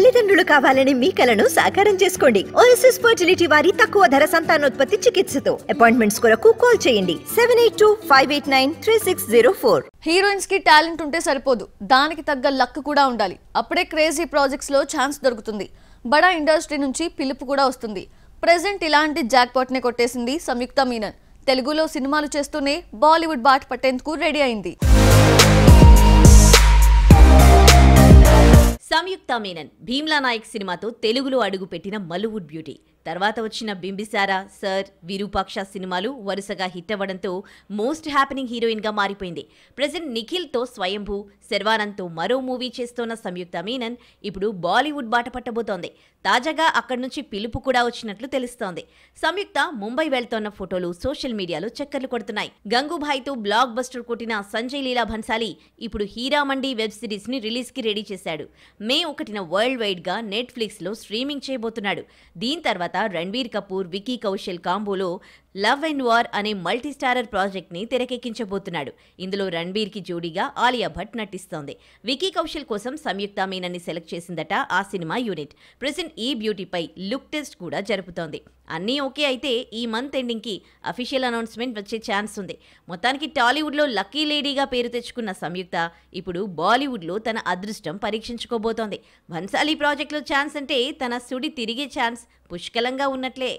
తల్లిదండ్రులు కావాలని మీ కలను సాకారం చేసుకోండి ఓఎస్ఎస్ ఫర్టిలిటీ వారి తక్కువ ధర సంతానోత్పత్తి చికిత్సతో అపాయింట్మెంట్స్ కొరకు కాల్ చేయండి seven eight two five eight nine three six zero four heroines కి టాలెంట్ ఉంటే సరిపోదు దానికి తగ్గ లక్ కూడా ఉండాలి అప్పుడే క్రేజీ ప్రాజెక్ట్స్ లో ఛాన్స్ దొరుకుతుంది బడా ఇండస్ట్రీ నుంచి పిలుపు కూడా వస్తుంది ప్రెసెంట్ ఇలాంటి పాట్ నే కొట్టేసింది సంయుక్త మీనన్ తెలుగులో సినిమాలు చేస్తూనే బాలీవుడ్ బాట్ పట్టేందుకు రెడీ అయింది సంయుక్త మీనన్ భీమ్లా నాయక్ సినిమాతో తెలుగులో అడుగుపెట్టిన మలువుడ్ బ్యూటీ తర్వాత వచ్చిన బింబిసార సర్ విరూపాక్ష సినిమాలు వరుసగా హిట్ అవ్వడంతో మోస్ట్ హ్యాపెనింగ్ హీరోయిన్గా మారిపోయింది ప్రజెంట్ నిఖిల్తో స్వయంభూ శర్వానంద్తో మరో మూవీ చేస్తోన్న సంయుక్త మీనన్ ఇప్పుడు బాలీవుడ్ బాట పట్టబోతోంది తాజాగా అక్కడి నుంచి పిలుపు కూడా వచ్చినట్లు తెలుస్తోంది సంయుక్త ముంబై వెళ్తోన్న ఫోటోలు సోషల్ మీడియాలో చక్కర్లు కొడుతున్నాయి గంగూభాయ్తో బ్లాక్ బస్టర్ కొట్టిన సంజయ్ లీలా భన్సాలి ఇప్పుడు హీరామండి వెబ్ సిరీస్ని రిలీజ్కి రెడీ చేశాడు మే ఒకటిన వరల్డ్ వైడ్గా నెట్ఫ్లిక్స్లో స్ట్రీమింగ్ చేయబోతున్నాడు దీని తర్వాత రణ్వీర్ కపూర్ వికీ కౌశల్ కాంబోలో లవ్ అండ్ వార్ అనే మల్టీస్టారర్ ప్రాజెక్ట్ని తెరకెక్కించబోతున్నాడు ఇందులో కి జోడీగా ఆలియా భట్ నటిస్తోంది వికీ కౌశల్ కోసం సంయుక్త మీనన్ని సెలెక్ట్ చేసిందట ఆ సినిమా యూనిట్ ప్రజెంట్ ఈ బ్యూటీపై లుక్ టెస్ట్ కూడా జరుపుతోంది అన్నీ ఓకే అయితే ఈ మంత్ ఎండింగ్కి అఫీషియల్ అనౌన్స్మెంట్ వచ్చే ఛాన్స్ ఉంది మొత్తానికి టాలీవుడ్లో లక్కీ లేడీగా పేరు తెచ్చుకున్న సంయుక్త ఇప్పుడు బాలీవుడ్లో తన అదృష్టం పరీక్షించుకోబోతోంది భన్సాలి ప్రాజెక్ట్లో ఛాన్స్ అంటే తన సుడి తిరిగే ఛాన్స్ పుష్కలంగా ఉన్నట్లే